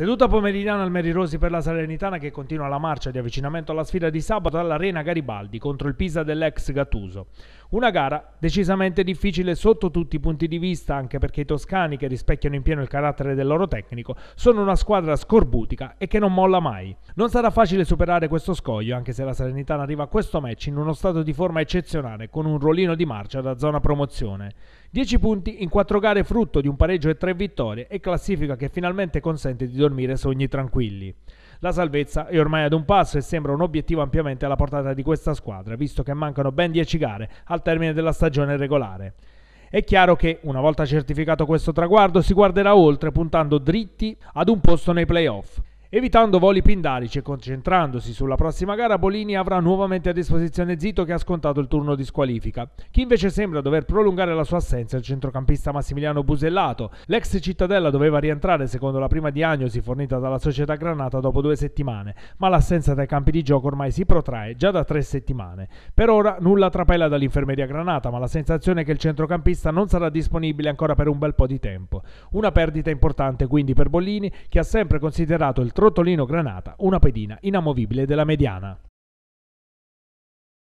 Seduta pomeridiana al Mary Rosi per la Salernitana che continua la marcia di avvicinamento alla sfida di sabato all'Arena Garibaldi contro il Pisa dell'ex Gattuso. Una gara decisamente difficile sotto tutti i punti di vista anche perché i toscani che rispecchiano in pieno il carattere del loro tecnico sono una squadra scorbutica e che non molla mai. Non sarà facile superare questo scoglio anche se la Salernitana arriva a questo match in uno stato di forma eccezionale con un ruolino di marcia da zona promozione. 10 punti in 4 gare frutto di un pareggio e 3 vittorie e classifica che finalmente consente di dormire sogni tranquilli. La salvezza è ormai ad un passo e sembra un obiettivo ampiamente alla portata di questa squadra, visto che mancano ben 10 gare al termine della stagione regolare. È chiaro che, una volta certificato questo traguardo, si guarderà oltre puntando dritti ad un posto nei playoff. Evitando voli pindarici e concentrandosi sulla prossima gara, Bolini avrà nuovamente a disposizione Zito che ha scontato il turno di squalifica. Chi invece sembra dover prolungare la sua assenza è il centrocampista Massimiliano Busellato. L'ex cittadella doveva rientrare secondo la prima diagnosi fornita dalla società Granata dopo due settimane, ma l'assenza dai campi di gioco ormai si protrae già da tre settimane. Per ora nulla trapela dall'infermeria Granata, ma la sensazione è che il centrocampista non sarà disponibile ancora per un bel po' di tempo. Una perdita importante quindi per Bollini che ha sempre considerato il Rotolino Granata, una pedina inamovibile della mediana.